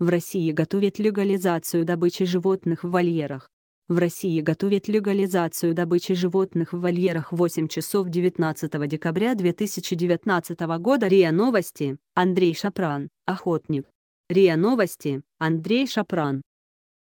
В России готовят легализацию добычи животных в вольерах. В России готовят легализацию добычи животных в вольерах 8 часов 19 декабря 2019 года. РИА Новости. Андрей Шапран, охотник. РИА Новости. Андрей Шапран.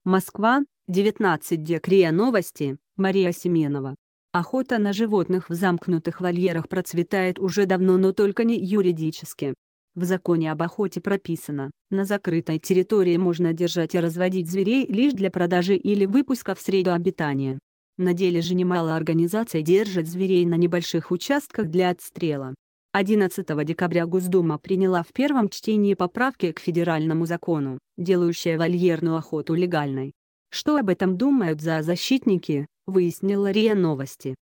Москва, 19 дек. РИА Новости. Мария Семенова. Охота на животных в замкнутых вольерах процветает уже давно, но только не юридически. В законе об охоте прописано, на закрытой территории можно держать и разводить зверей лишь для продажи или выпуска в среду обитания. На деле же немало организаций держит зверей на небольших участках для отстрела. 11 декабря Госдума приняла в первом чтении поправки к федеральному закону, делающие вольерную охоту легальной. Что об этом думают за зоозащитники, выяснила РИА Новости.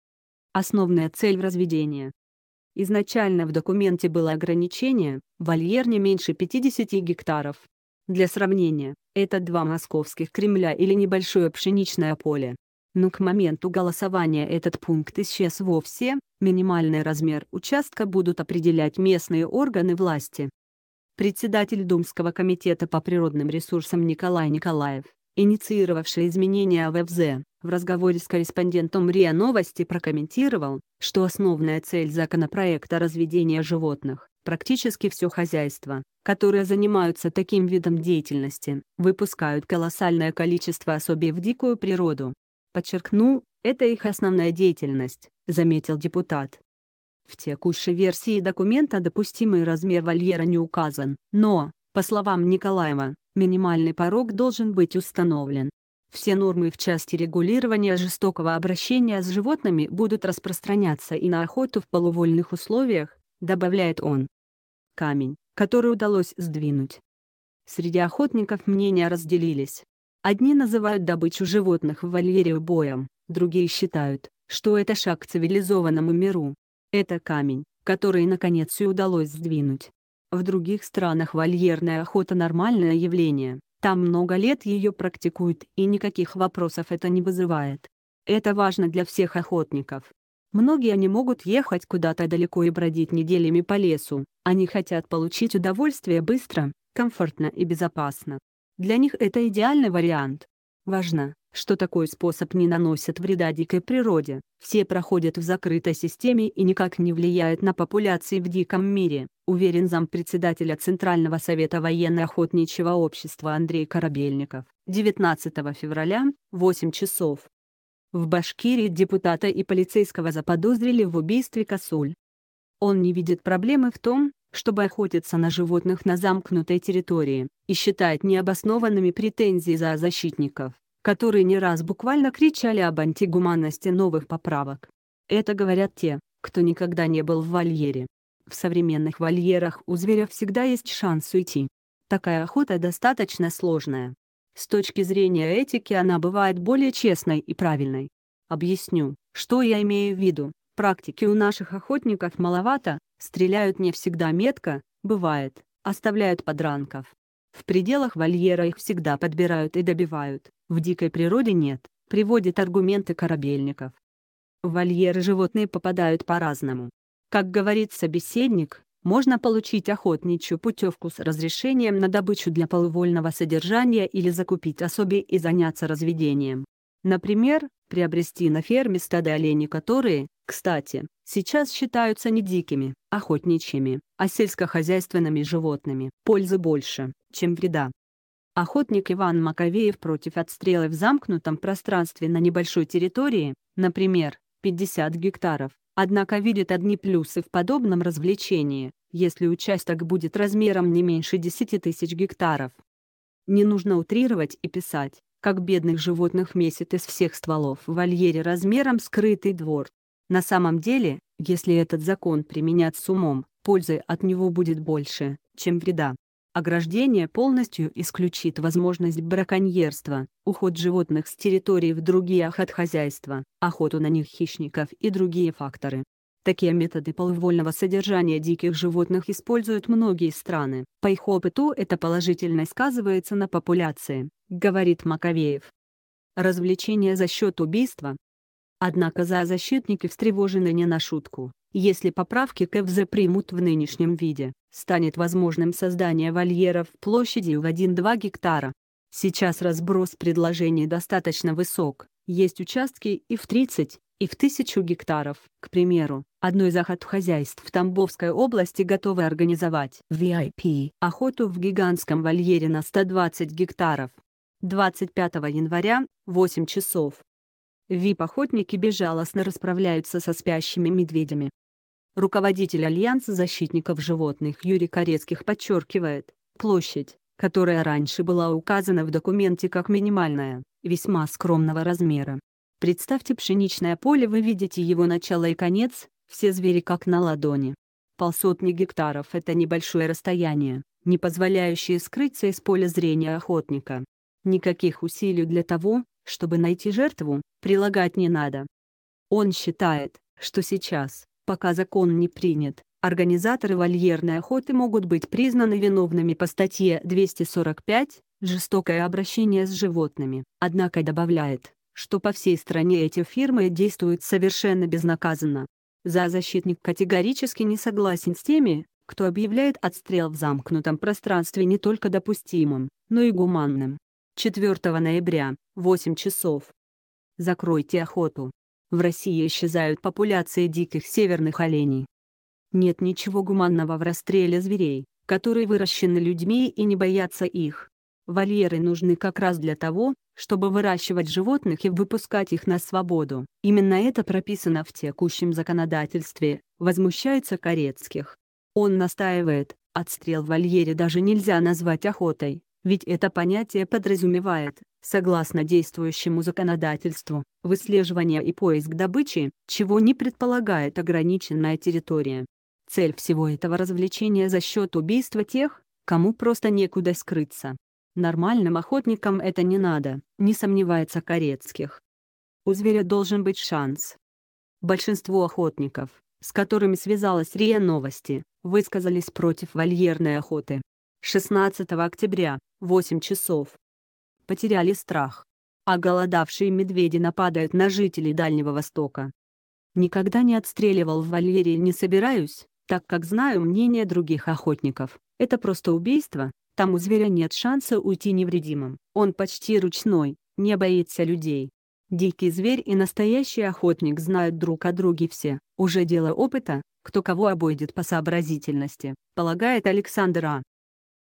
Основная цель разведения Изначально в документе было ограничение, вольер не меньше 50 гектаров. Для сравнения, это два московских Кремля или небольшое пшеничное поле. Но к моменту голосования этот пункт исчез вовсе, минимальный размер участка будут определять местные органы власти. Председатель Думского комитета по природным ресурсам Николай Николаев, инициировавший изменения в ФЗ, в разговоре с корреспондентом РИА Новости прокомментировал, что основная цель законопроекта – разведения животных. Практически все хозяйство, которые занимаются таким видом деятельности, выпускают колоссальное количество особей в дикую природу. Подчеркнул, это их основная деятельность, заметил депутат. В текущей версии документа допустимый размер вольера не указан, но, по словам Николаева, минимальный порог должен быть установлен, все нормы в части регулирования жестокого обращения с животными будут распространяться и на охоту в полувольных условиях, добавляет он. Камень, который удалось сдвинуть. Среди охотников мнения разделились. Одни называют добычу животных в вольере боем, другие считают, что это шаг к цивилизованному миру. Это камень, который наконец и удалось сдвинуть. В других странах вольерная охота – нормальное явление, там много лет ее практикуют, и никаких вопросов это не вызывает. Это важно для всех охотников. Многие не могут ехать куда-то далеко и бродить неделями по лесу, они хотят получить удовольствие быстро, комфортно и безопасно. Для них это идеальный вариант. Важно, что такой способ не наносит вреда дикой природе, все проходят в закрытой системе и никак не влияет на популяции в диком мире, уверен зампредседателя Центрального совета военно-охотничьего общества Андрей Корабельников, 19 февраля, 8 часов. В Башкирии депутата и полицейского заподозрили в убийстве косуль. Он не видит проблемы в том, чтобы охотиться на животных на замкнутой территории, и считает необоснованными претензии за защитников, которые не раз буквально кричали об антигуманности новых поправок. Это говорят те, кто никогда не был в вольере. В современных вольерах у зверя всегда есть шанс уйти. Такая охота достаточно сложная. С точки зрения этики она бывает более честной и правильной. Объясню, что я имею в виду. Практики у наших охотников маловато, Стреляют не всегда метко, бывает, оставляют подранков. В пределах вольера их всегда подбирают и добивают, в дикой природе нет, приводит аргументы корабельников. В вольеры животные попадают по-разному. Как говорит собеседник, можно получить охотничью путевку с разрешением на добычу для полувольного содержания или закупить особи и заняться разведением. Например, приобрести на ферме стадо оленей, которые, кстати, сейчас считаются не дикими, а охотничьими, а сельскохозяйственными животными. Пользы больше, чем вреда. Охотник Иван Маковеев против отстрела в замкнутом пространстве на небольшой территории, например, 50 гектаров, однако видит одни плюсы в подобном развлечении, если участок будет размером не меньше 10 тысяч гектаров. Не нужно утрировать и писать, как бедных животных месит из всех стволов в вольере размером скрытый двор. На самом деле, если этот закон применять с умом, пользы от него будет больше, чем вреда. Ограждение полностью исключит возможность браконьерства, уход животных с территории в другие охотхозяйства, охоту на них хищников и другие факторы. Такие методы полувольного содержания диких животных используют многие страны. По их опыту это положительно сказывается на популяции, говорит Маковеев. Развлечение за счет убийства. Однако зоозащитники встревожены не на шутку. Если поправки к ФЗ примут в нынешнем виде, станет возможным создание вольеров площадью в 1-2 гектара. Сейчас разброс предложений достаточно высок, есть участки и в 30, и в тысячу гектаров. К примеру, одно из охотхозяйств в Тамбовской области готовы организовать VIP охоту в гигантском вольере на 120 гектаров. 25 января, 8 часов. ВИП-охотники безжалостно расправляются со спящими медведями. Руководитель Альянса защитников животных Юрий Корецких подчеркивает, площадь, которая раньше была указана в документе как минимальная, весьма скромного размера, Представьте пшеничное поле, вы видите его начало и конец, все звери как на ладони. Полсотни гектаров — это небольшое расстояние, не позволяющее скрыться из поля зрения охотника. Никаких усилий для того, чтобы найти жертву, прилагать не надо. Он считает, что сейчас, пока закон не принят, организаторы вольерной охоты могут быть признаны виновными по статье 245 «Жестокое обращение с животными», однако добавляет, что по всей стране эти фирмы действуют совершенно безнаказанно. За защитник категорически не согласен с теми, кто объявляет отстрел в замкнутом пространстве не только допустимым, но и гуманным. 4 ноября, 8 часов. Закройте охоту. В России исчезают популяции диких северных оленей. Нет ничего гуманного в расстреле зверей, которые выращены людьми и не боятся их. Вольеры нужны как раз для того, чтобы выращивать животных и выпускать их на свободу. Именно это прописано в текущем законодательстве, возмущается Корецких. Он настаивает, отстрел в вольере даже нельзя назвать охотой, ведь это понятие подразумевает, согласно действующему законодательству, выслеживание и поиск добычи, чего не предполагает ограниченная территория. Цель всего этого развлечения за счет убийства тех, кому просто некуда скрыться. Нормальным охотникам это не надо, не сомневается Корецких. У зверя должен быть шанс. Большинство охотников, с которыми связалась РИА Новости, высказались против вольерной охоты. 16 октября, 8 часов. Потеряли страх. А голодавшие медведи нападают на жителей Дальнего Востока. Никогда не отстреливал в вольере и не собираюсь, так как знаю мнение других охотников. Это просто убийство, там у зверя нет шанса уйти невредимым. Он почти ручной, не боится людей. Дикий зверь и настоящий охотник знают друг о друге все, уже дело опыта, кто кого обойдет по сообразительности, полагает Александр А.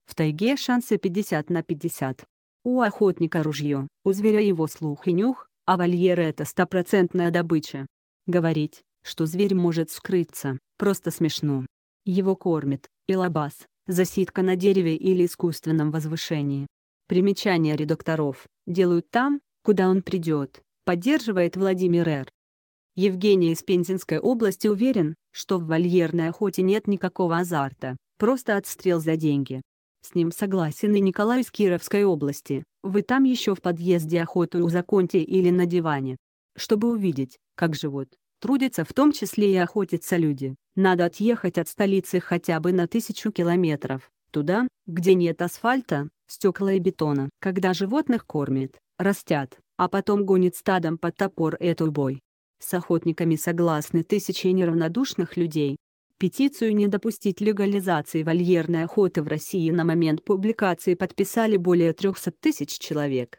В тайге шансы 50 на 50. У охотника ружье, у зверя его слух и нюх, а вольеры это стопроцентная добыча. Говорить, что зверь может скрыться, просто смешно. Его кормит, и лабаз, засидка на дереве или искусственном возвышении. Примечания редакторов делают там, куда он придет, поддерживает Владимир Р. Евгений из Пензенской области уверен, что в вольерной охоте нет никакого азарта, просто отстрел за деньги. С ним согласен и Николай из Кировской области, вы там еще в подъезде охоту узаконьте или на диване. Чтобы увидеть, как живут, трудятся в том числе и охотятся люди, надо отъехать от столицы хотя бы на тысячу километров, туда, где нет асфальта, стекла и бетона. Когда животных кормят, растят, а потом гонит стадом под топор эту бой. С охотниками согласны тысячи неравнодушных людей. Петицию не допустить легализации вольерной охоты в России на момент публикации подписали более 300 тысяч человек.